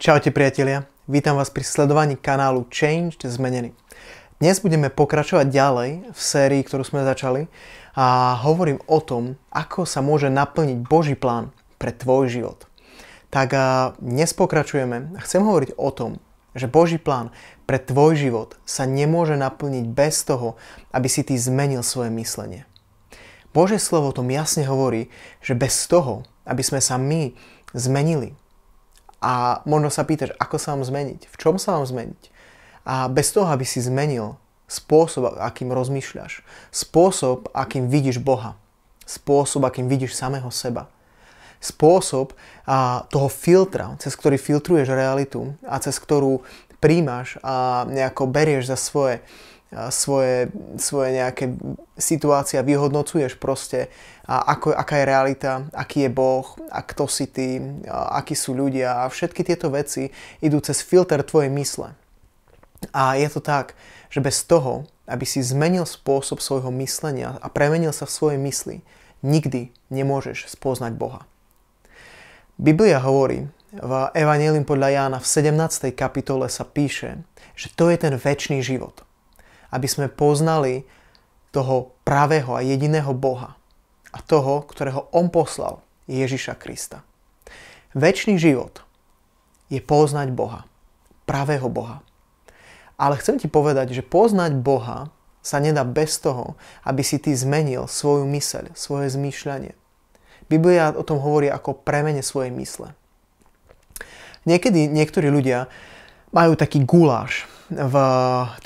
Čaute priatelia, vítam vás pri sledovaní kanálu Changed Zmenený. Dnes budeme pokračovať ďalej v sérii, ktorú sme začali a hovorím o tom, ako sa môže naplniť Boží plán pre tvoj život. Tak a dnes pokračujeme a chcem hovoriť o tom, že Boží plán pre tvoj život sa nemôže naplniť bez toho, aby si ty zmenil svoje myslenie. Bože slovo o tom jasne hovorí, že bez toho, aby sme sa my zmenili, a možno sa pýtaš, ako sa mám zmeniť, v čom sa mám zmeniť. A bez toho, aby si zmenil spôsob, akým rozmýšľaš, spôsob, akým vidíš Boha, spôsob, akým vidíš samého seba, spôsob a, toho filtra, cez ktorý filtruješ realitu a cez ktorú príjmaš a nejako berieš za svoje svoje, svoje nejaké situácie a vyhodnocuješ proste, a ako, aká je realita, aký je Boh, a kto si ty, akí sú ľudia a všetky tieto veci idú cez filter tvojej mysle. A je to tak, že bez toho, aby si zmenil spôsob svojho myslenia a premenil sa v svojej mysli, nikdy nemôžeš spoznať Boha. Biblia hovorí, v Evangelium podľa Jána v 17. kapitole sa píše, že to je ten väčší život – aby sme poznali toho pravého a jediného Boha a toho, ktorého On poslal, Ježiša Krista. Večný život je poznať Boha, pravého Boha. Ale chcem ti povedať, že poznať Boha sa nedá bez toho, aby si ty zmenil svoju myseľ, svoje zmýšľanie. Biblia o tom hovorí ako premene svojej mysle. Niekedy niektorí ľudia majú taký guláš, v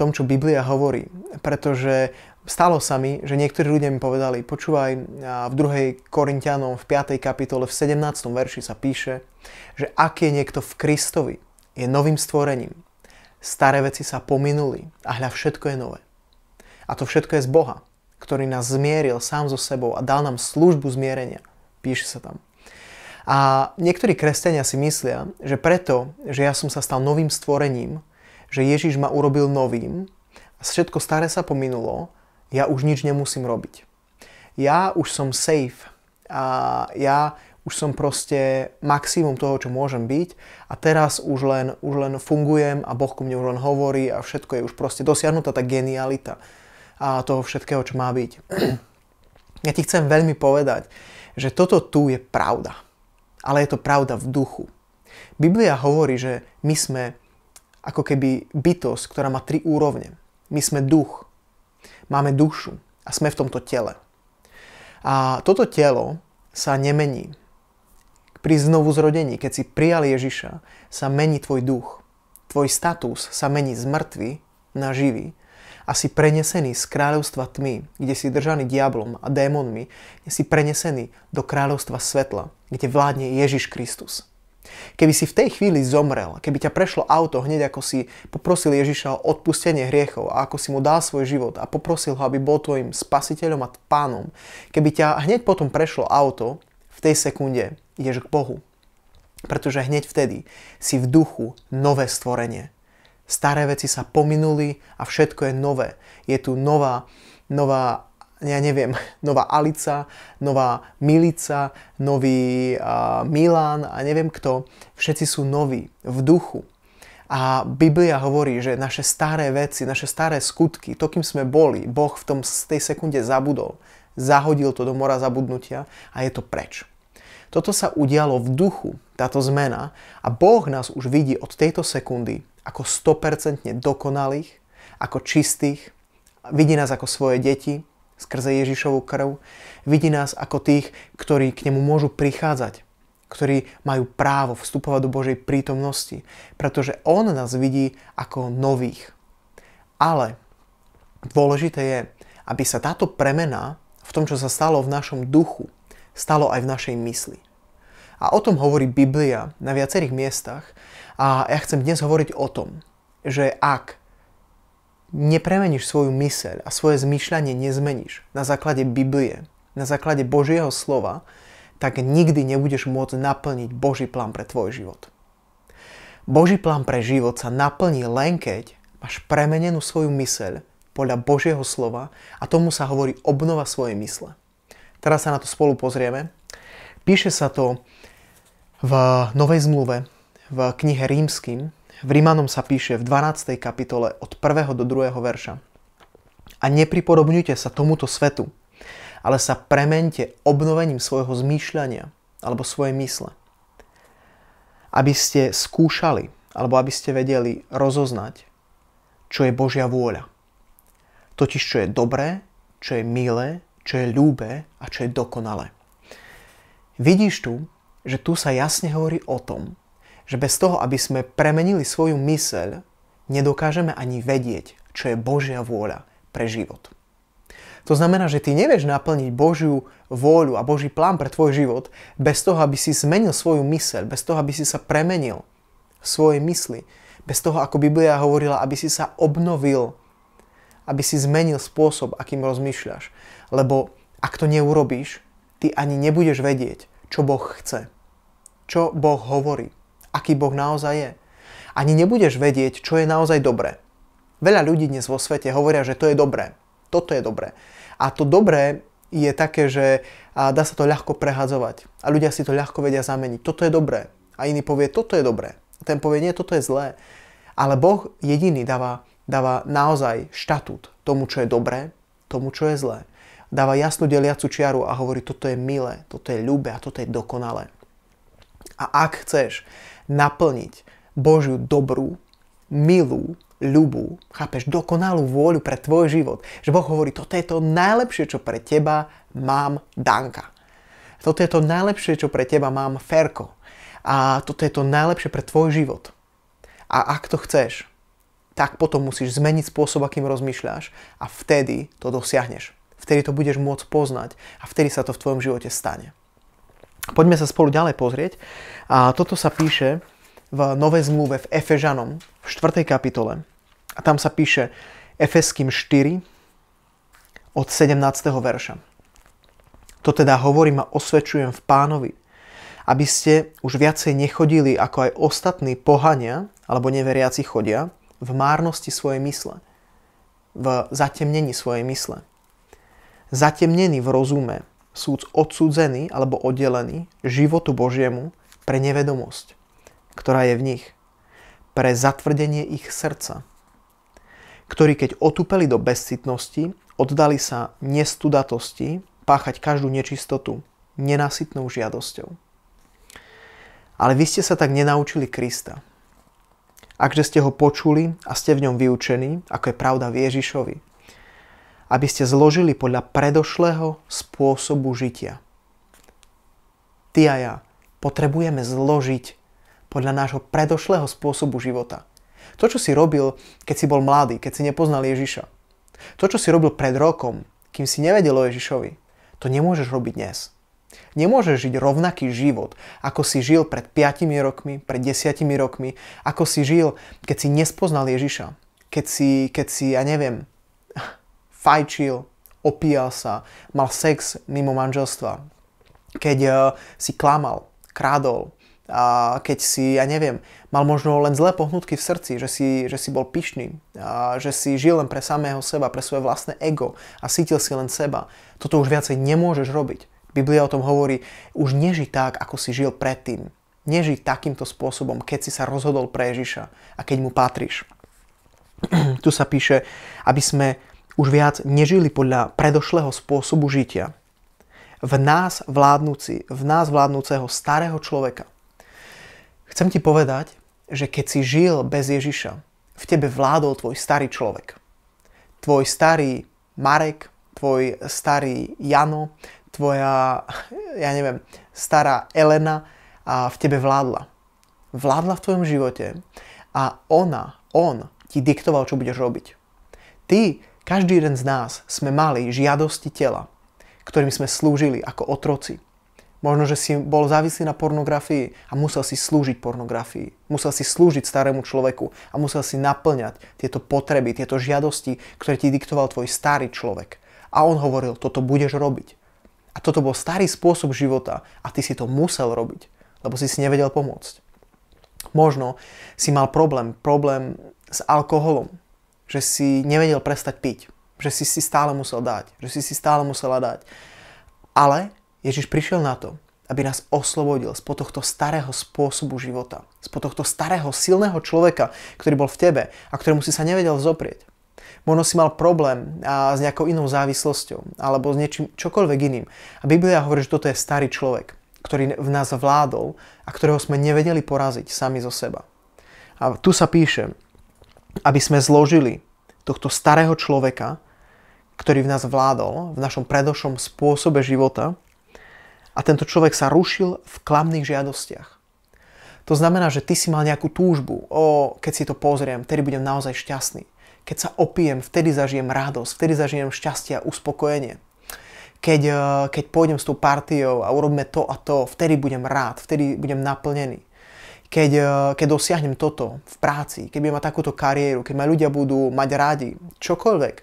tom, čo Biblia hovorí. Pretože stalo sa mi, že niektorí ľudia mi povedali, počúvaj, v 2. Korintianom v 5. kapitole v 17. verši sa píše, že ak je niekto v Kristovi, je novým stvorením. Staré veci sa pominuli a hľa všetko je nové. A to všetko je z Boha, ktorý nás zmieril sám so sebou a dal nám službu zmierenia. Píše sa tam. A niektorí kresťania si myslia, že preto, že ja som sa stal novým stvorením, že Ježiš ma urobil novým a všetko staré sa pominulo, ja už nič nemusím robiť. Ja už som safe a ja už som proste maximum toho, čo môžem byť a teraz už len, už len fungujem a Boh ku mne už len hovorí a všetko je už proste dosiahnutá tá genialita a toho všetkého, čo má byť. Ja ti chcem veľmi povedať, že toto tu je pravda. Ale je to pravda v duchu. Biblia hovorí, že my sme ako keby bytosť, ktorá má tri úrovne. My sme duch, máme dušu a sme v tomto tele. A toto telo sa nemení. Pri znovu zrodení, keď si prijal Ježiša, sa mení tvoj duch. Tvoj status sa mení z mŕtvy na živý a si prenesený z kráľovstva tmy, kde si držaný diablom a démonmi, kde si prenesený do kráľovstva svetla, kde vládne Ježiš Kristus. Keby si v tej chvíli zomrel, keby ťa prešlo auto hneď ako si poprosil Ježiša o odpustenie hriechov a ako si mu dal svoj život a poprosil ho, aby bol tvojim spasiteľom a pánom, keby ťa hneď potom prešlo auto, v tej sekunde ideš k Bohu. Pretože hneď vtedy si v duchu nové stvorenie. Staré veci sa pominuli a všetko je nové. Je tu nová, nová ja neviem, nová Alica, nová Milica, nový uh, Milan a neviem kto. Všetci sú noví v duchu. A Biblia hovorí, že naše staré veci, naše staré skutky, to, kým sme boli, Boh v tom, tej sekunde zabudol. Zahodil to do mora zabudnutia a je to preč. Toto sa udialo v duchu, táto zmena a Boh nás už vidí od tejto sekundy ako 100% dokonalých, ako čistých, vidí nás ako svoje deti, skrze Ježišovu krv, vidí nás ako tých, ktorí k nemu môžu prichádzať, ktorí majú právo vstupovať do Božej prítomnosti, pretože On nás vidí ako nových. Ale dôležité je, aby sa táto premena v tom, čo sa stalo v našom duchu, stalo aj v našej mysli. A o tom hovorí Biblia na viacerých miestach a ja chcem dnes hovoriť o tom, že ak nepremeníš svoju myseľ a svoje zmyšľanie nezmeníš na základe Biblie, na základe Božieho slova, tak nikdy nebudeš môcť naplniť Boží plán pre tvoj život. Boží plán pre život sa naplní len keď máš premenenú svoju myseľ podľa Božieho slova a tomu sa hovorí obnova svojej mysle. Teraz sa na to spolu pozrieme. Píše sa to v Novej zmluve, v knihe Rímským, v Rímanom sa píše v 12. kapitole od 1. do 2. verša. A nepripodobňujte sa tomuto svetu, ale sa premente obnovením svojho zmýšľania alebo svoje mysle. Aby ste skúšali, alebo aby ste vedeli rozoznať, čo je Božia vôľa. Totiž, čo je dobré, čo je milé, čo je ľúbe a čo je dokonalé. Vidíš tu, že tu sa jasne hovorí o tom, že bez toho, aby sme premenili svoju myseľ, nedokážeme ani vedieť, čo je Božia vôľa pre život. To znamená, že ty nevieš naplniť Božiu vôľu a Boží plán pre tvoj život bez toho, aby si zmenil svoju myseľ, bez toho, aby si sa premenil v svojej mysli, bez toho, ako Biblia hovorila, aby si sa obnovil, aby si zmenil spôsob, akým rozmýšľaš. Lebo ak to neurobíš, ty ani nebudeš vedieť, čo Boh chce, čo Boh hovorí aký Boh naozaj je. Ani nebudeš vedieť, čo je naozaj dobré. Veľa ľudí dnes vo svete hovoria, že to je dobré. Toto je dobré. A to dobré je také, že dá sa to ľahko prehadzovať. A ľudia si to ľahko vedia zameniť. Toto je dobré. A iný povie, toto je dobré. A ten povie, nie, toto je zlé. Ale Boh jediný dáva, dáva naozaj štatút tomu, čo je dobré, tomu, čo je zlé. Dáva jasnú deliacu čiaru a hovorí, toto je milé, toto je ľúbe a toto je dokonalé. A ak chceš, naplniť Božiu dobrú, milú, ľubú, chápeš, dokonalú vôľu pre tvoj život. Že Boh hovorí, toto je to najlepšie, čo pre teba mám, Danka. Toto je to najlepšie, čo pre teba mám, Ferko. A toto je to najlepšie pre tvoj život. A ak to chceš, tak potom musíš zmeniť spôsob, akým rozmýšľaš a vtedy to dosiahneš. Vtedy to budeš môcť poznať a vtedy sa to v tvojom živote stane. Poďme sa spolu ďalej pozrieť. A toto sa píše v Novej zmluve v Efežanom v 4. kapitole. A tam sa píše Efeským 4 od 17. verša. To teda hovorím a osvedčujem v pánovi, aby ste už viacej nechodili ako aj ostatní pohania alebo neveriaci chodia v márnosti svojej mysle, v zatemnení svojej mysle. Zatemnení v rozume, súc odsudzený alebo oddelený životu Božiemu pre nevedomosť, ktorá je v nich, pre zatvrdenie ich srdca, ktorí keď otupeli do bezcitnosti, oddali sa nestudatosti páchať každú nečistotu nenasytnou žiadosťou. Ale vy ste sa tak nenaučili Krista. Akže ste ho počuli a ste v ňom vyučení, ako je pravda v Ježišovi, aby ste zložili podľa predošlého spôsobu žitia. Ty a ja potrebujeme zložiť podľa nášho predošlého spôsobu života. To, čo si robil, keď si bol mladý, keď si nepoznal Ježiša. To, čo si robil pred rokom, kým si nevedel o Ježišovi, to nemôžeš robiť dnes. Nemôžeš žiť rovnaký život, ako si žil pred 5 rokmi, pred 10 rokmi, ako si žil, keď si nespoznal Ježiša, keď si, keď si ja neviem, fajčil, opíjal sa, mal sex mimo manželstva, keď eh, si klamal, krádol, a keď si, ja neviem, mal možno len zlé pohnutky v srdci, že si, že si bol pyšný, a že si žil len pre samého seba, pre svoje vlastné ego a cítil si len seba. Toto už viacej nemôžeš robiť. Biblia o tom hovorí, už neži tak, ako si žil predtým. Neži takýmto spôsobom, keď si sa rozhodol pre Ježiša a keď mu patríš. tu sa píše, aby sme už viac nežili podľa predošlého spôsobu žitia. V nás, vládnúci, v nás vládnúceho starého človeka. Chcem ti povedať, že keď si žil bez Ježiša, v tebe vládol tvoj starý človek. Tvoj starý Marek, tvoj starý Jano, tvoja, ja neviem, stará Elena a v tebe vládla. Vládla v tvojom živote a ona, on ti diktoval, čo budeš robiť. Ty každý jeden z nás sme mali žiadosti tela, ktorým sme slúžili ako otroci. Možno, že si bol závislý na pornografii a musel si slúžiť pornografii. Musel si slúžiť starému človeku a musel si naplňať tieto potreby, tieto žiadosti, ktoré ti diktoval tvoj starý človek. A on hovoril, toto budeš robiť. A toto bol starý spôsob života a ty si to musel robiť, lebo si si nevedel pomôcť. Možno si mal problém, problém s alkoholom, že si nevedel prestať piť, že si si stále musel dať, že si si stále musela dať. Ale Ježiš prišiel na to, aby nás oslobodil spod tohto starého spôsobu života, spod tohto starého silného človeka, ktorý bol v tebe a ktorému si sa nevedel zoprieť. Možno si mal problém a, s nejakou inou závislosťou alebo s niečím čokoľvek iným. A Biblia hovorí, že toto je starý človek, ktorý v nás vládol a ktorého sme nevedeli poraziť sami zo seba. A tu sa píše, aby sme zložili tohto starého človeka, ktorý v nás vládol, v našom predošom spôsobe života a tento človek sa rušil v klamných žiadostiach. To znamená, že ty si mal nejakú túžbu, o, keď si to pozriem, vtedy budem naozaj šťastný. Keď sa opijem, vtedy zažijem radosť, vtedy zažijem šťastie a uspokojenie. Keď, e, keď pôjdem s tou partiou a urobíme to a to, vtedy budem rád, vtedy budem naplnený keď, eh, keď dosiahnem toto v práci, keď budem mať takúto kariéru, keď ma ľudia budú mať rádi, čokoľvek,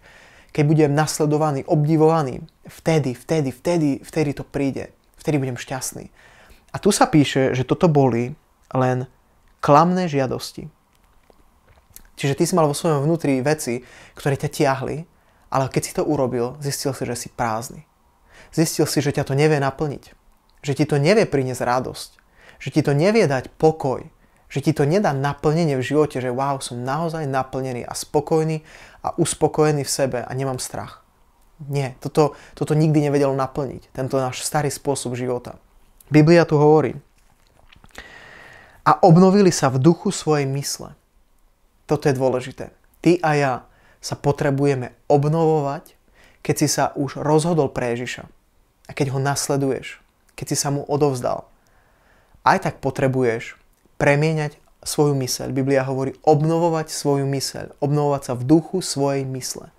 keď budem nasledovaný, obdivovaný, vtedy, vtedy, vtedy, vtedy to príde, vtedy budem šťastný. A tu sa píše, že toto boli len klamné žiadosti. Čiže ty si mal vo svojom vnútri veci, ktoré ťa tiahli, ale keď si to urobil, zistil si, že si prázdny. Zistil si, že ťa to nevie naplniť. Že ti to nevie priniesť radosť že ti to nevie dať pokoj, že ti to nedá naplnenie v živote, že wow, som naozaj naplnený a spokojný a uspokojený v sebe a nemám strach. Nie, toto, toto nikdy nevedelo naplniť, tento náš starý spôsob života. Biblia tu hovorí. A obnovili sa v duchu svojej mysle. Toto je dôležité. Ty a ja sa potrebujeme obnovovať, keď si sa už rozhodol pre Ježiša a keď ho nasleduješ, keď si sa mu odovzdal, aj tak potrebuješ premieňať svoju myseľ. Biblia hovorí obnovovať svoju myseľ, obnovovať sa v duchu svojej mysle.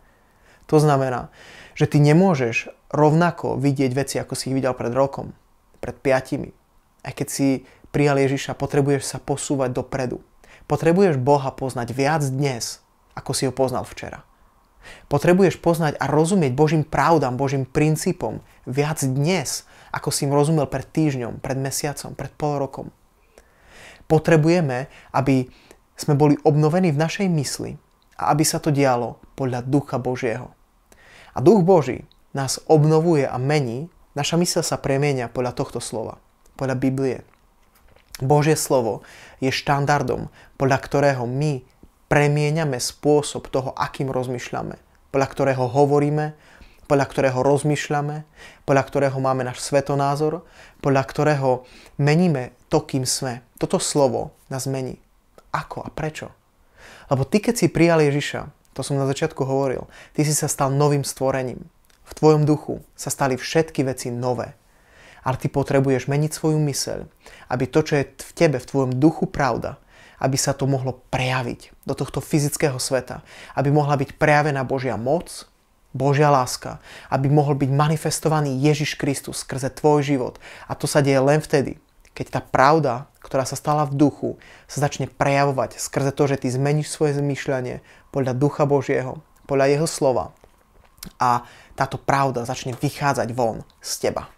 To znamená, že ty nemôžeš rovnako vidieť veci, ako si ich videl pred rokom, pred piatimi. Aj keď si prijal Ježiša, potrebuješ sa posúvať dopredu. Potrebuješ Boha poznať viac dnes, ako si ho poznal včera. Potrebuješ poznať a rozumieť Božím pravdám, Božím princípom viac dnes, ako si im rozumel pred týždňom, pred mesiacom, pred pol rokom. Potrebujeme, aby sme boli obnovení v našej mysli a aby sa to dialo podľa Ducha Božieho. A Duch Boží nás obnovuje a mení, naša mysl sa premienia podľa tohto slova, podľa Biblie. Božie slovo je štandardom, podľa ktorého my premieňame spôsob toho, akým rozmýšľame, podľa ktorého hovoríme, podľa ktorého rozmýšľame, podľa ktorého máme náš svetonázor, podľa ktorého meníme to, kým sme. Toto slovo nás mení. Ako a prečo? Lebo ty, keď si prijal Ježiša, to som na začiatku hovoril, ty si sa stal novým stvorením. V tvojom duchu sa stali všetky veci nové. Ale ty potrebuješ meniť svoju myseľ, aby to, čo je v tebe, v tvojom duchu pravda, aby sa to mohlo prejaviť do tohto fyzického sveta, aby mohla byť prejavená Božia moc, Božia láska, aby mohol byť manifestovaný Ježiš Kristus skrze tvoj život. A to sa deje len vtedy, keď tá pravda, ktorá sa stala v duchu, sa začne prejavovať skrze to, že ty zmeníš svoje zmyšľanie podľa ducha Božieho, podľa jeho slova. A táto pravda začne vychádzať von z teba.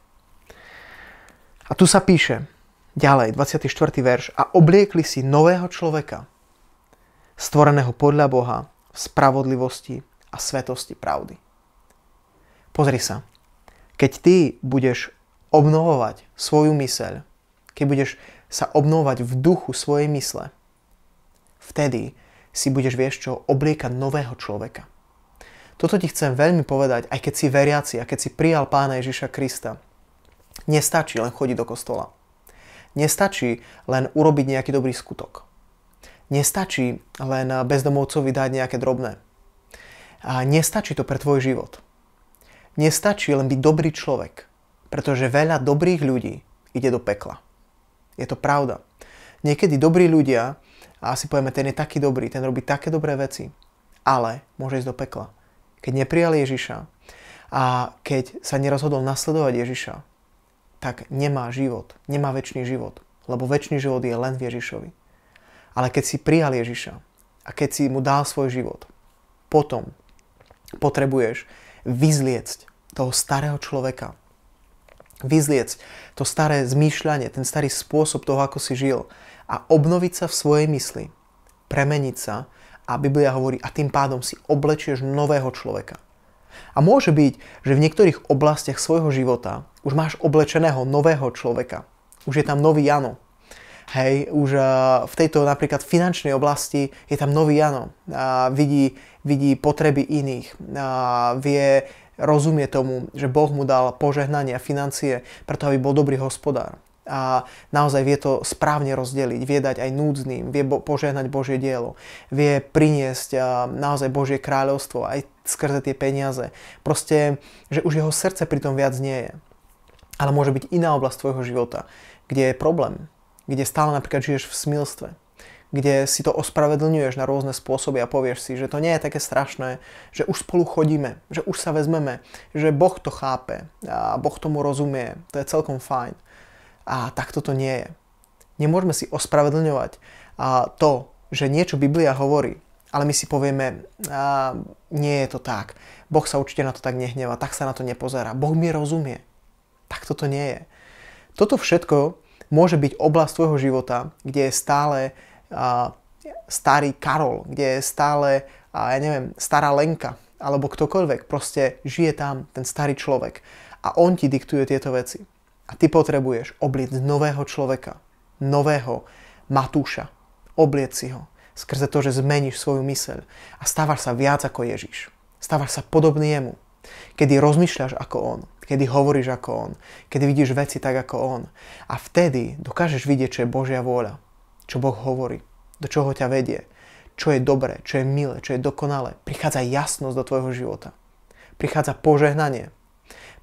A tu sa píše, ďalej, 24. verš, a obliekli si nového človeka, stvoreného podľa Boha v spravodlivosti a svetosti pravdy. Pozri sa, keď ty budeš obnovovať svoju myseľ, keď budeš sa obnovovať v duchu svojej mysle, vtedy si budeš vieš čo obliekať nového človeka. Toto ti chcem veľmi povedať, aj keď si veriaci a keď si prijal pána Ježiša Krista. Nestačí len chodiť do kostola. Nestačí len urobiť nejaký dobrý skutok. Nestačí len bezdomovcovi dať nejaké drobné. A nestačí to pre tvoj život. Nestačí len byť dobrý človek, pretože veľa dobrých ľudí ide do pekla. Je to pravda. Niekedy dobrí ľudia, a asi povieme, ten je taký dobrý, ten robí také dobré veci, ale môže ísť do pekla. Keď neprijal Ježiša a keď sa nerozhodol nasledovať Ježiša, tak nemá život, nemá väčší život, lebo väčší život je len v Ježišovi. Ale keď si prijal Ježiša a keď si mu dal svoj život, potom potrebuješ vyzliecť toho starého človeka. Vyzliecť to staré zmýšľanie, ten starý spôsob toho, ako si žil a obnoviť sa v svojej mysli, premeniť sa a Biblia hovorí a tým pádom si oblečieš nového človeka. A môže byť, že v niektorých oblastiach svojho života už máš oblečeného nového človeka. Už je tam nový Jano. Hej, už eh, v tejto napríklad finančnej oblasti je tam nový Jano. A vidí vidí potreby iných, a vie rozumie tomu, že Boh mu dal požehnanie a financie, preto aby bol dobrý hospodár. A naozaj vie to správne rozdeliť, vie dať aj núdznym, vie požehnať Božie dielo, vie priniesť naozaj Božie kráľovstvo aj skrze tie peniaze. Proste, že už jeho srdce pri tom viac nie je. Ale môže byť iná oblasť tvojho života, kde je problém, kde stále napríklad žiješ v smilstve, kde si to ospravedlňuješ na rôzne spôsoby a povieš si, že to nie je také strašné, že už spolu chodíme, že už sa vezmeme, že Boh to chápe a Boh tomu rozumie, to je celkom fajn. A takto to nie je. Nemôžeme si ospravedlňovať a to, že niečo Biblia hovorí, ale my si povieme, a nie je to tak. Boh sa určite na to tak nehneva, tak sa na to nepozerá. Boh mi rozumie. Tak toto nie je. Toto všetko môže byť oblasť tvojho života, kde je stále starý Karol, kde je stále, ja neviem, stará Lenka alebo ktokoľvek. Proste žije tam ten starý človek a on ti diktuje tieto veci. A ty potrebuješ obliec nového človeka, nového Matúša. Obliec si ho skrze to, že zmeníš svoju myseľ a stávaš sa viac ako Ježiš. Stávaš sa podobný jemu. Kedy rozmýšľaš ako on, kedy hovoríš ako on, kedy vidíš veci tak ako on. A vtedy dokážeš vidieť, čo je Božia vôľa čo Boh hovorí, do čoho ťa vedie, čo je dobré, čo je milé, čo je dokonalé. Prichádza jasnosť do tvojho života. Prichádza požehnanie.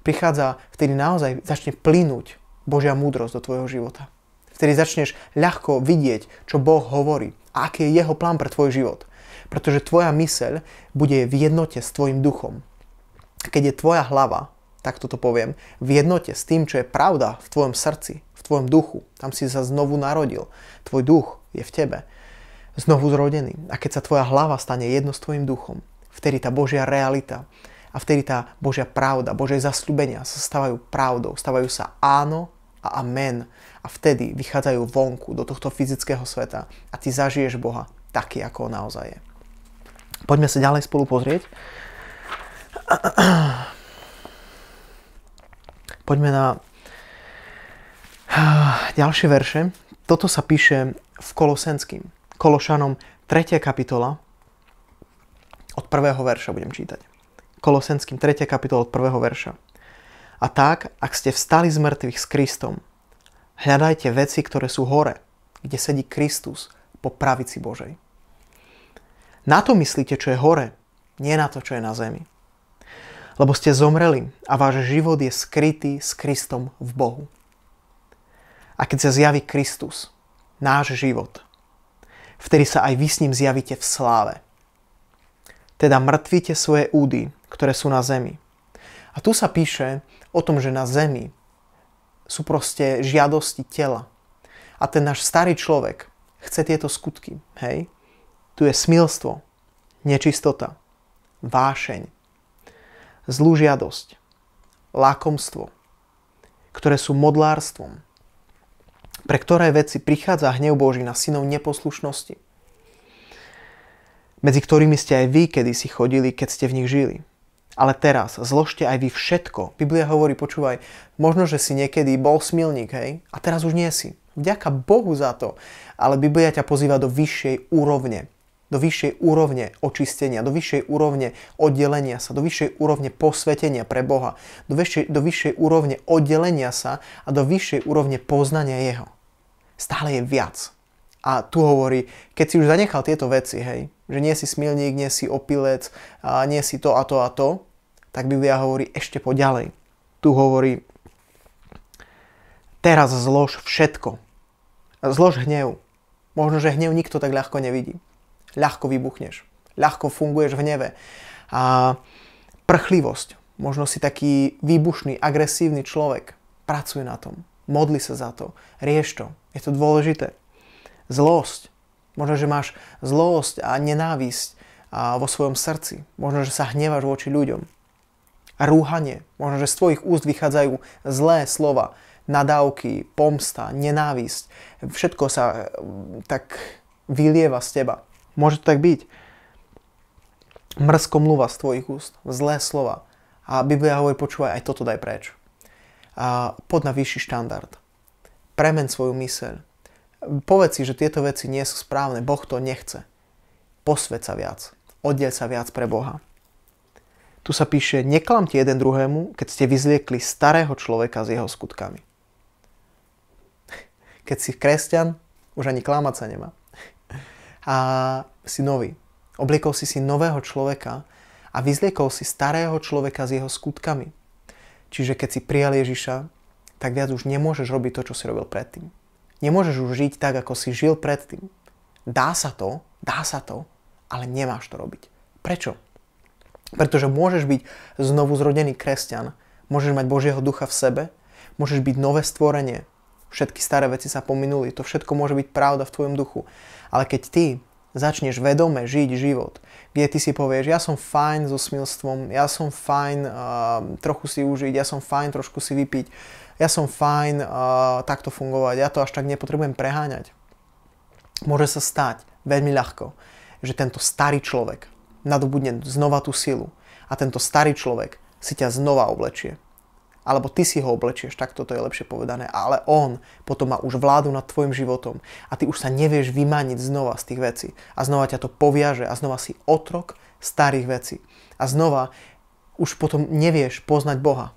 Prichádza, vtedy naozaj začne plynúť Božia múdrosť do tvojho života. Vtedy začneš ľahko vidieť, čo Boh hovorí a aký je jeho plán pre tvoj život. Pretože tvoja myseľ bude v jednote s tvojim duchom. Keď je tvoja hlava, tak toto poviem, v jednote s tým, čo je pravda v tvojom srdci, v tvojom duchu. Tam si sa znovu narodil. Tvoj duch je v tebe. Znovu zrodený. A keď sa tvoja hlava stane jedno s tvojim duchom, vtedy tá Božia realita a vtedy tá Božia pravda, Božie zasľubenia sa stávajú pravdou, stávajú sa áno a amen. A vtedy vychádzajú vonku do tohto fyzického sveta a ty zažiješ Boha taký, ako on naozaj je. Poďme sa ďalej spolu pozrieť. Poďme na Ďalšie verše. Toto sa píše v Kolosenským. Kološanom 3. kapitola od 1. verša budem čítať. Kolosenským 3. kapitola od 1. verša. A tak, ak ste vstali z mŕtvych s Kristom, hľadajte veci, ktoré sú hore, kde sedí Kristus po pravici Božej. Na to myslíte, čo je hore, nie na to, čo je na zemi. Lebo ste zomreli a váš život je skrytý s Kristom v Bohu a keď sa zjaví Kristus, náš život, vtedy sa aj vy s ním zjavíte v sláve. Teda mŕtvíte svoje údy, ktoré sú na zemi. A tu sa píše o tom, že na zemi sú proste žiadosti tela. A ten náš starý človek chce tieto skutky. Hej? Tu je smilstvo, nečistota, vášeň, zlú žiadosť, lákomstvo, ktoré sú modlárstvom, pre ktoré veci prichádza hnev Boží na synov neposlušnosti, medzi ktorými ste aj vy, kedy si chodili, keď ste v nich žili. Ale teraz zložte aj vy všetko. Biblia hovorí, počúvaj, možno, že si niekedy bol smilník, hej, a teraz už nie si. Vďaka Bohu za to. Ale Biblia ťa pozýva do vyššej úrovne do vyššej úrovne očistenia, do vyššej úrovne oddelenia sa, do vyššej úrovne posvetenia pre Boha, do vyššej, do vyššej úrovne oddelenia sa a do vyššej úrovne poznania Jeho. Stále je viac. A tu hovorí, keď si už zanechal tieto veci, hej, že nie si smilník, nie si opilec, a nie si to a to a to, tak Biblia hovorí ešte poďalej. Tu hovorí, teraz zlož všetko. Zlož hnev. Možno, že hnev nikto tak ľahko nevidí ľahko vybuchneš, ľahko funguješ v neve. A prchlivosť, možno si taký výbušný, agresívny človek, pracuj na tom, modli sa za to, rieš to, je to dôležité. Zlosť, možno, že máš zlosť a nenávisť a vo svojom srdci, možno, že sa hnevaš voči ľuďom. Rúhanie, možno, že z tvojich úst vychádzajú zlé slova, nadávky, pomsta, nenávisť, všetko sa mm, tak vylieva z teba. Môže to tak byť. mluva z tvojich úst, zlé slova. A Biblia hovorí, počúvaj, aj toto daj preč. A pod na vyšší štandard. Premen svoju myseľ. Povedz si, že tieto veci nie sú správne. Boh to nechce. Posved sa viac. Oddeľ sa viac pre Boha. Tu sa píše, neklamte jeden druhému, keď ste vyzliekli starého človeka s jeho skutkami. Keď si kresťan, už ani klamať sa nemá a si nový. Obliekol si si nového človeka a vyzliekol si starého človeka s jeho skutkami. Čiže keď si prijal Ježiša, tak viac už nemôžeš robiť to, čo si robil predtým. Nemôžeš už žiť tak, ako si žil predtým. Dá sa to, dá sa to, ale nemáš to robiť. Prečo? Pretože môžeš byť znovu zrodený kresťan, môžeš mať Božieho ducha v sebe, môžeš byť nové stvorenie, všetky staré veci sa pominuli, to všetko môže byť pravda v tvojom duchu. Ale keď ty začneš vedome žiť život, kde ty si povieš, ja som fajn so smilstvom, ja som fajn uh, trochu si užiť, ja som fajn trošku si vypiť, ja som fajn uh, takto fungovať, ja to až tak nepotrebujem preháňať. Môže sa stať veľmi ľahko, že tento starý človek nadobudne znova tú silu a tento starý človek si ťa znova oblečie alebo ty si ho oblečieš, tak toto je lepšie povedané, ale on potom má už vládu nad tvojim životom a ty už sa nevieš vymaniť znova z tých vecí a znova ťa to poviaže a znova si otrok starých vecí a znova už potom nevieš poznať Boha,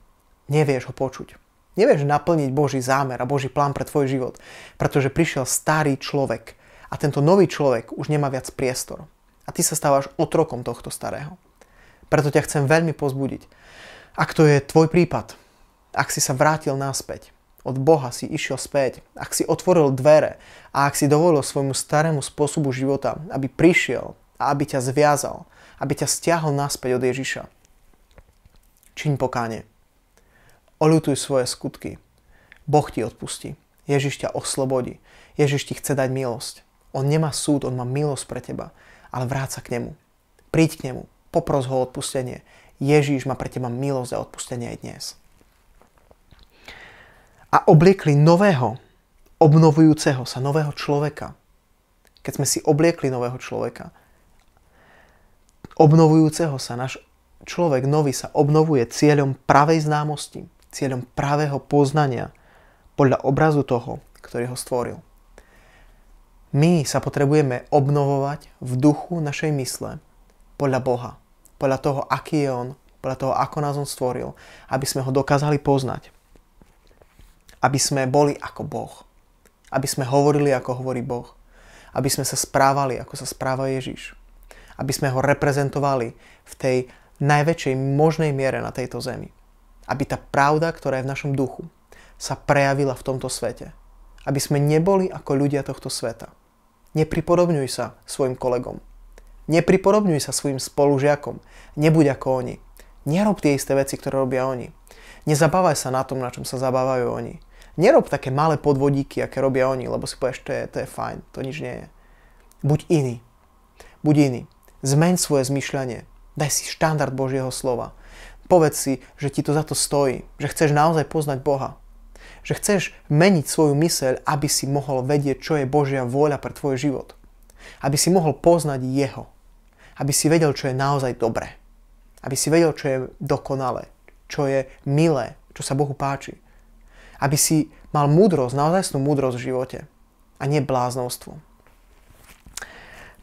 nevieš ho počuť. Nevieš naplniť Boží zámer a Boží plán pre tvoj život, pretože prišiel starý človek a tento nový človek už nemá viac priestor. A ty sa stávaš otrokom tohto starého. Preto ťa chcem veľmi pozbudiť. Ak to je tvoj prípad, ak si sa vrátil naspäť. Od Boha si išiel späť, ak si otvoril dvere a ak si dovolil svojmu starému spôsobu života, aby prišiel a aby ťa zviazal, aby ťa stiahol naspäť od Ježiša. Čiň pokáne. Oľutuj svoje skutky. Boh ti odpustí. Ježiš ťa oslobodí. Ježiš ti chce dať milosť. On nemá súd, on má milosť pre teba, ale vráť sa k nemu. Príď k nemu, popros ho o odpustenie. Ježíš má pre teba milosť a odpustenie aj dnes a obliekli nového, obnovujúceho sa, nového človeka. Keď sme si obliekli nového človeka, obnovujúceho sa, náš človek nový sa obnovuje cieľom pravej známosti, cieľom pravého poznania podľa obrazu toho, ktorý ho stvoril. My sa potrebujeme obnovovať v duchu našej mysle podľa Boha, podľa toho, aký je On, podľa toho, ako nás On stvoril, aby sme ho dokázali poznať aby sme boli ako Boh. Aby sme hovorili, ako hovorí Boh. Aby sme sa správali, ako sa správa Ježiš. Aby sme ho reprezentovali v tej najväčšej možnej miere na tejto zemi. Aby tá pravda, ktorá je v našom duchu, sa prejavila v tomto svete. Aby sme neboli ako ľudia tohto sveta. Nepripodobňuj sa svojim kolegom. Nepripodobňuj sa svojim spolužiakom. Nebuď ako oni. Nerob tie isté veci, ktoré robia oni. Nezabávaj sa na tom, na čom sa zabávajú oni. Nerob také malé podvodíky, aké robia oni, lebo si povieš, to je, to je fajn, to nič nie je. Buď iný. Buď iný. Zmeň svoje zmyšľanie. Daj si štandard Božieho slova. Povedz si, že ti to za to stojí, že chceš naozaj poznať Boha. Že chceš meniť svoju myseľ, aby si mohol vedieť, čo je Božia vôľa pre tvoj život. Aby si mohol poznať Jeho. Aby si vedel, čo je naozaj dobré. Aby si vedel, čo je dokonalé, čo je milé, čo sa Bohu páči aby si mal múdrosť, snú múdrosť v živote a nie bláznostvo.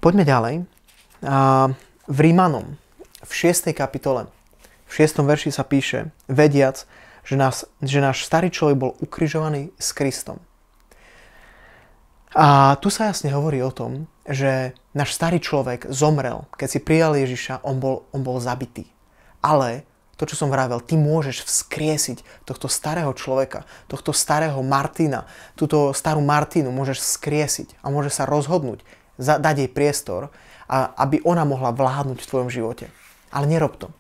Poďme ďalej. V Rímanom, v 6. kapitole, v 6. verši sa píše, vediac, že, nás, že náš starý človek bol ukrižovaný s Kristom. A tu sa jasne hovorí o tom, že náš starý človek zomrel. Keď si prijal Ježiša, on bol, on bol zabitý. Ale to, čo som vravel, ty môžeš vzkriesiť tohto starého človeka, tohto starého Martina, túto starú Martinu môžeš vzkriesiť a môže sa rozhodnúť, dať jej priestor, a aby ona mohla vládnuť v tvojom živote. Ale nerob to.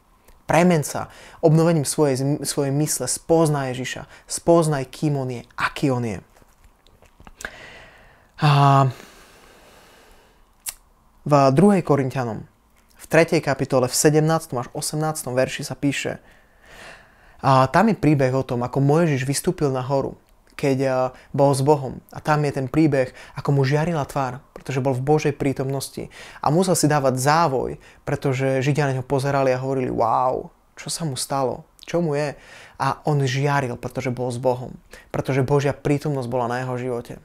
Premen sa obnovením svojej, svojej mysle, spoznaj Ježiša, spoznaj, kým on je, aký on je. A v 2. Korintianom 3. kapitole v 17. až 18. verši sa píše, a tam je príbeh o tom, ako Mojžiš vystúpil na horu, keď bol s Bohom. A tam je ten príbeh, ako mu žiarila tvár, pretože bol v Božej prítomnosti. A musel si dávať závoj, pretože Židia na ňo pozerali a hovorili, wow, čo sa mu stalo, čo mu je. A on žiaril, pretože bol s Bohom, pretože Božia prítomnosť bola na jeho živote.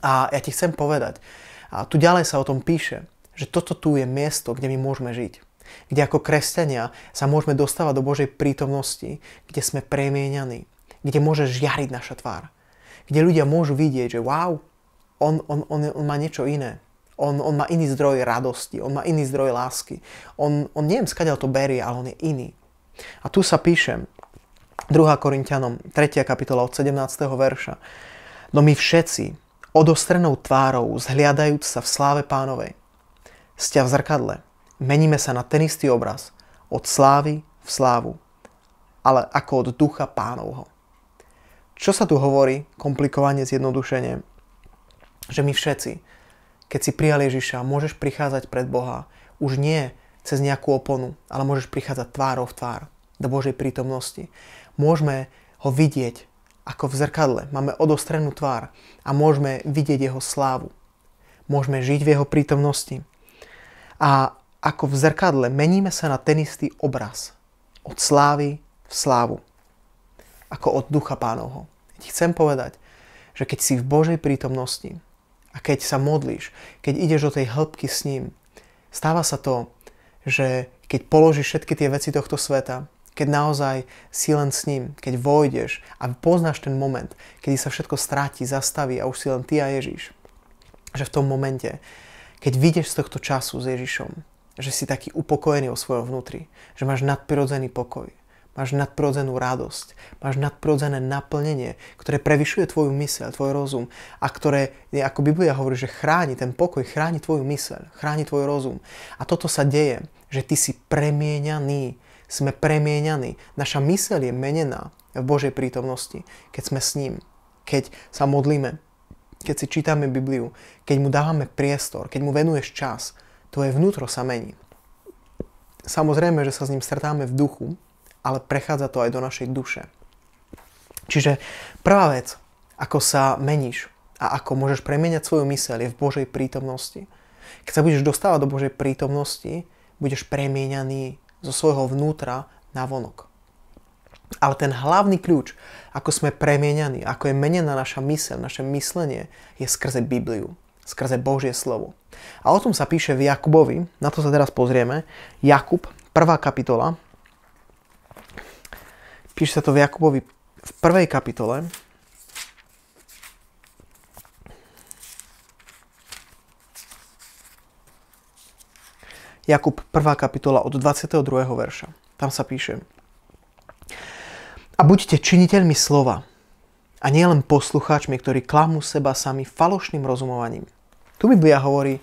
A ja ti chcem povedať, a tu ďalej sa o tom píše, že toto tu je miesto, kde my môžeme žiť. Kde ako kresťania sa môžeme dostávať do Božej prítomnosti, kde sme premienianí, kde môže žiariť naša tvár. Kde ľudia môžu vidieť, že wow, on, on, on, on má niečo iné. On, on má iný zdroj radosti, on má iný zdroj lásky. On, on neviem, skáďal to berie, ale on je iný. A tu sa píšem, 2. Korintianom, 3. kapitola od 17. verša. No my všetci, odostrenou tvárou, zhliadajúc sa v sláve pánovej, ste v zrkadle. Meníme sa na ten istý obraz. Od slávy v slávu. Ale ako od ducha pánovho. Čo sa tu hovorí, komplikovanie, zjednodušenie? Že my všetci, keď si prijal Ježiša, môžeš prichádzať pred Boha. Už nie cez nejakú oponu, ale môžeš prichádzať tvárov v tvár do Božej prítomnosti. Môžeme ho vidieť ako v zrkadle. Máme odostrenú tvár a môžeme vidieť jeho slávu. Môžeme žiť v jeho prítomnosti. A ako v zrkadle meníme sa na ten istý obraz. Od slávy v slávu. Ako od ducha pánovho. Ja ti chcem povedať, že keď si v Božej prítomnosti a keď sa modlíš, keď ideš do tej hĺbky s ním, stáva sa to, že keď položíš všetky tie veci tohto sveta, keď naozaj si len s ním, keď vojdeš a poznáš ten moment, kedy sa všetko stráti, zastaví a už si len ty a Ježiš, že v tom momente keď vidieš z tohto času s Ježišom, že si taký upokojený o svojom vnútri, že máš nadprirodzený pokoj, máš nadprirodzenú radosť, máš nadprirodzené naplnenie, ktoré prevyšuje tvoju myseľ, tvoj rozum a ktoré, ako Biblia hovorí, že chráni ten pokoj, chráni tvoju myseľ, chráni tvoj rozum. A toto sa deje, že ty si premieňaný, sme premieňaní. Naša myseľ je menená v Božej prítomnosti, keď sme s ním, keď sa modlíme, keď si čítame Bibliu, keď mu dávame priestor, keď mu venuješ čas, tvoje vnútro sa mení. Samozrejme, že sa s ním stretáme v duchu, ale prechádza to aj do našej duše. Čiže prvá vec, ako sa meníš a ako môžeš premeniať svoju myseľ, je v Božej prítomnosti. Keď sa budeš dostávať do Božej prítomnosti, budeš premieňaný zo svojho vnútra na vonok. Ale ten hlavný kľúč, ako sme premieňaní, ako je menená naša mysel, naše myslenie, je skrze Bibliu, skrze Božie slovo. A o tom sa píše v Jakubovi, na to sa teraz pozrieme. Jakub, prvá kapitola, píše sa to v Jakubovi v prvej kapitole, Jakub 1. kapitola od 22. verša. Tam sa píše, a buďte činiteľmi slova a nielen poslucháčmi, ktorí klamú seba sami falošným rozumovaním. Tu Biblia hovorí,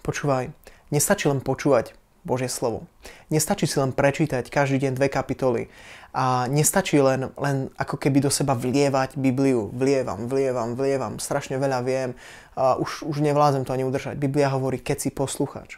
počúvaj, nestačí len počúvať Božie slovo. Nestačí si len prečítať každý deň dve kapitoly a nestačí len, len ako keby do seba vlievať Bibliu. Vlievam, vlievam, vlievam, strašne veľa viem a už, už nevládzem to ani udržať. Biblia hovorí, keď si poslucháč.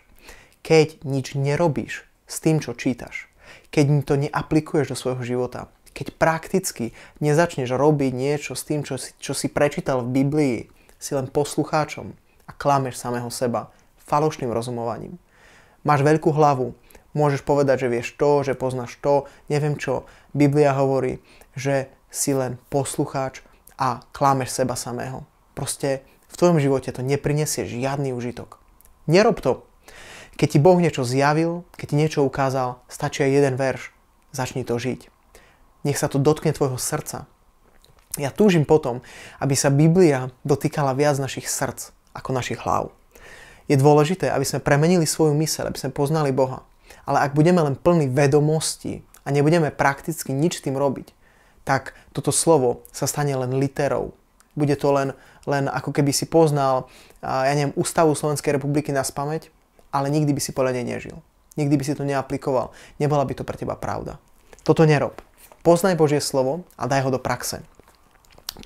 Keď nič nerobíš s tým, čo čítaš. Keď to neaplikuješ do svojho života keď prakticky nezačneš robiť niečo s tým, čo si, čo si prečítal v Biblii, si len poslucháčom a klameš samého seba falošným rozumovaním. Máš veľkú hlavu, môžeš povedať, že vieš to, že poznáš to, neviem čo. Biblia hovorí, že si len poslucháč a klameš seba samého. Proste v tvojom živote to neprinesie žiadny užitok. Nerob to. Keď ti Boh niečo zjavil, keď ti niečo ukázal, stačí aj jeden verš. Začni to žiť. Nech sa to dotkne tvojho srdca. Ja túžim potom, aby sa Biblia dotýkala viac našich srdc ako našich hlav. Je dôležité, aby sme premenili svoju myseľ, aby sme poznali Boha. Ale ak budeme len plní vedomosti a nebudeme prakticky nič tým robiť, tak toto slovo sa stane len literou. Bude to len, len ako keby si poznal, ja neviem, Ústavu Slovenskej republiky na spameť, ale nikdy by si podľa nej nežil. Nikdy by si to neaplikoval. Nebola by to pre teba pravda. Toto nerob. Poznaj Božie slovo a daj ho do praxe.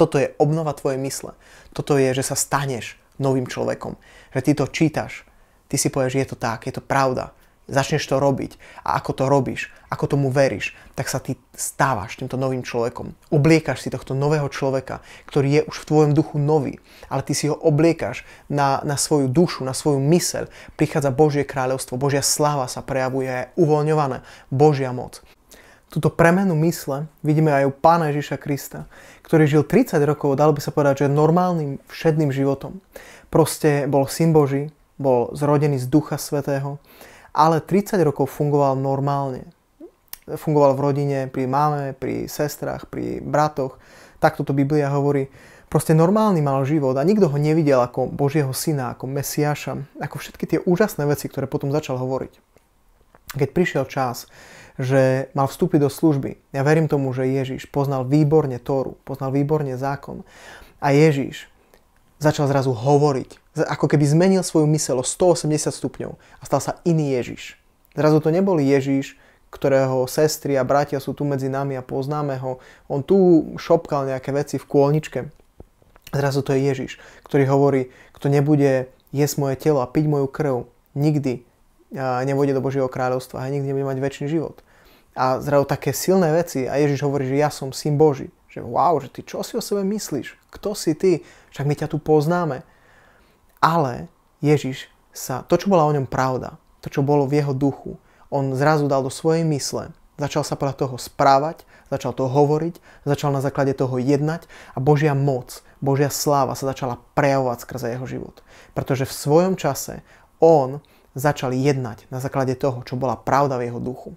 Toto je obnova tvojej mysle. Toto je, že sa staneš novým človekom. Že ty to čítaš. Ty si povieš, je to tak, je to pravda. Začneš to robiť. A ako to robíš, ako tomu veríš, tak sa ty stávaš týmto novým človekom. Obliekaš si tohto nového človeka, ktorý je už v tvojom duchu nový. Ale ty si ho obliekaš na, na svoju dušu, na svoju myseľ. Prichádza Božie kráľovstvo, Božia sláva sa prejavuje, je uvoľňovaná Božia moc túto premenu mysle vidíme aj u pána Ježiša Krista, ktorý žil 30 rokov, dalo by sa povedať, že normálnym všedným životom. Proste bol syn Boží, bol zrodený z Ducha Svetého, ale 30 rokov fungoval normálne. Fungoval v rodine, pri máme, pri sestrách, pri bratoch. Takto to Biblia hovorí. Proste normálny mal život a nikto ho nevidel ako Božieho syna, ako Mesiáša, ako všetky tie úžasné veci, ktoré potom začal hovoriť. Keď prišiel čas, že mal vstúpiť do služby. Ja verím tomu, že Ježiš poznal výborne Tóru, poznal výborne zákon. A Ježiš začal zrazu hovoriť, ako keby zmenil svoju mysel o 180 stupňov a stal sa iný Ježiš. Zrazu to nebol Ježiš, ktorého sestry a bratia sú tu medzi nami a poznáme ho. On tu šopkal nejaké veci v kôlničke. Zrazu to je Ježiš, ktorý hovorí, kto nebude jesť moje telo a piť moju krv, nikdy nevôjde do Božieho kráľovstva a nikdy nebude mať väčší život a zrazu také silné veci a Ježiš hovorí, že ja som syn Boží. Že wow, že ty čo si o sebe myslíš? Kto si ty? Však my ťa tu poznáme. Ale Ježiš sa, to čo bola o ňom pravda, to čo bolo v jeho duchu, on zrazu dal do svojej mysle, začal sa podľa toho správať, začal to hovoriť, začal na základe toho jednať a Božia moc, Božia sláva sa začala prejavovať skrze jeho život. Pretože v svojom čase on začal jednať na základe toho, čo bola pravda v jeho duchu.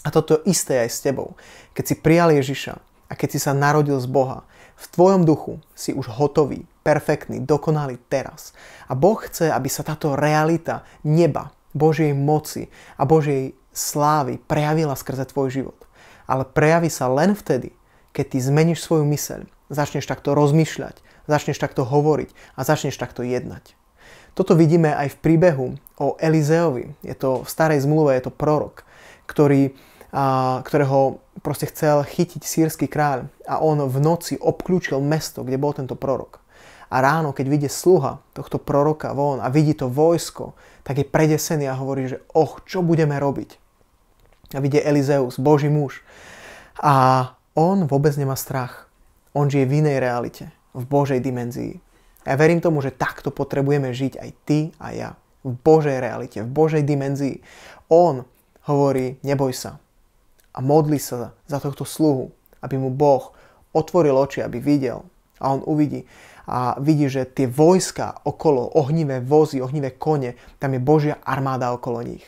A toto isté aj s tebou. Keď si prijal Ježiša a keď si sa narodil z Boha, v tvojom duchu si už hotový, perfektný, dokonalý teraz. A Boh chce, aby sa táto realita neba, Božej moci a Božej slávy prejavila skrze tvoj život. Ale prejaví sa len vtedy, keď ty zmeníš svoju myseľ, začneš takto rozmýšľať, začneš takto hovoriť a začneš takto jednať. Toto vidíme aj v príbehu o Elizeovi. Je to v starej zmluve, je to prorok ktorý, a, ktorého proste chcel chytiť sírsky kráľ a on v noci obklúčil mesto, kde bol tento prorok. A ráno, keď vidie sluha tohto proroka von a vidí to vojsko, tak je predesený a hovorí, že och, čo budeme robiť? A vidie Elizeus, boží muž. A on vôbec nemá strach. On žije v inej realite, v Božej dimenzii. A ja verím tomu, že takto potrebujeme žiť aj ty a ja. V Božej realite, v Božej dimenzii. On hovorí, neboj sa. A modli sa za tohto sluhu, aby mu Boh otvoril oči, aby videl. A on uvidí a vidí, že tie vojska okolo, ohnivé vozy, ohnivé kone, tam je Božia armáda okolo nich.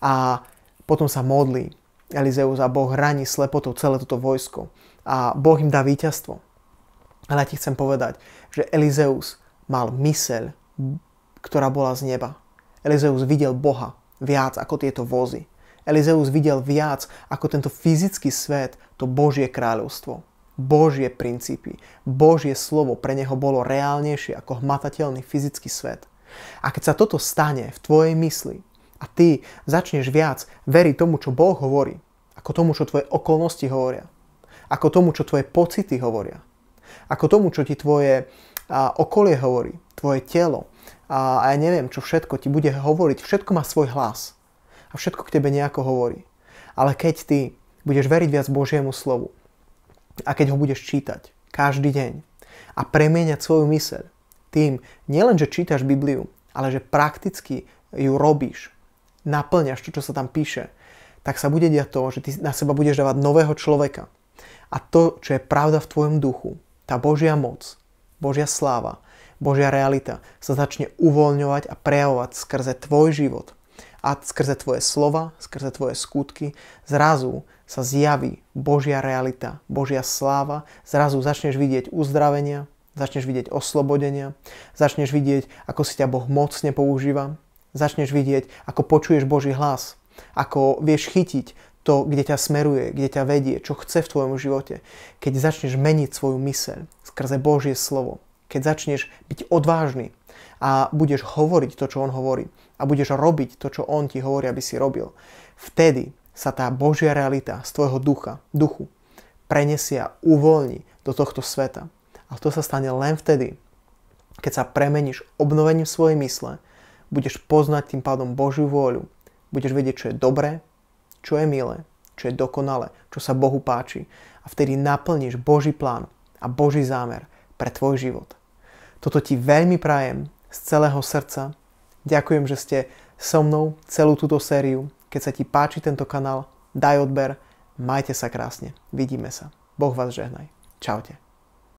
A potom sa modlí Elizeus a Boh hraní slepotou celé toto vojsko. A Boh im dá víťazstvo. Ale ja ti chcem povedať, že Elizeus mal myseľ, ktorá bola z neba. Elizeus videl Boha viac ako tieto vozy. Elizeus videl viac ako tento fyzický svet, to Božie kráľovstvo. Božie princípy, Božie slovo pre neho bolo reálnejšie ako hmatateľný fyzický svet. A keď sa toto stane v tvojej mysli a ty začneš viac veriť tomu, čo Boh hovorí, ako tomu, čo tvoje okolnosti hovoria, ako tomu, čo tvoje pocity hovoria, ako tomu, čo ti tvoje a, okolie hovorí, tvoje telo a, a ja neviem, čo všetko ti bude hovoriť, všetko má svoj hlas a všetko k tebe nejako hovorí. Ale keď ty budeš veriť viac Božiemu slovu a keď ho budeš čítať každý deň a premieňať svoju myseľ tým, nielen, že čítaš Bibliu, ale že prakticky ju robíš, naplňaš to, čo sa tam píše, tak sa bude diať to, že ty na seba budeš dávať nového človeka. A to, čo je pravda v tvojom duchu, tá Božia moc, Božia sláva, Božia realita sa začne uvoľňovať a prejavovať skrze tvoj život a skrze tvoje slova, skrze tvoje skutky, zrazu sa zjaví Božia realita, Božia sláva, zrazu začneš vidieť uzdravenia, začneš vidieť oslobodenia, začneš vidieť, ako si ťa Boh mocne používa, začneš vidieť, ako počuješ Boží hlas, ako vieš chytiť to, kde ťa smeruje, kde ťa vedie, čo chce v tvojom živote. Keď začneš meniť svoju myseľ skrze Božie slovo, keď začneš byť odvážny a budeš hovoriť to, čo on hovorí, a budeš robiť to, čo On ti hovorí, aby si robil. Vtedy sa tá Božia realita z tvojho ducha, duchu prenesie a uvoľní do tohto sveta. A to sa stane len vtedy, keď sa premeníš obnovením svojej mysle, budeš poznať tým pádom Božiu vôľu, budeš vedieť, čo je dobré, čo je milé, čo je dokonalé, čo sa Bohu páči a vtedy naplníš Boží plán a Boží zámer pre tvoj život. Toto ti veľmi prajem z celého srdca Ďakujem, že ste so mnou celú túto sériu. Keď sa ti páči tento kanál, daj odber, majte sa krásne, vidíme sa. Boh vás žehnaj. Čaute.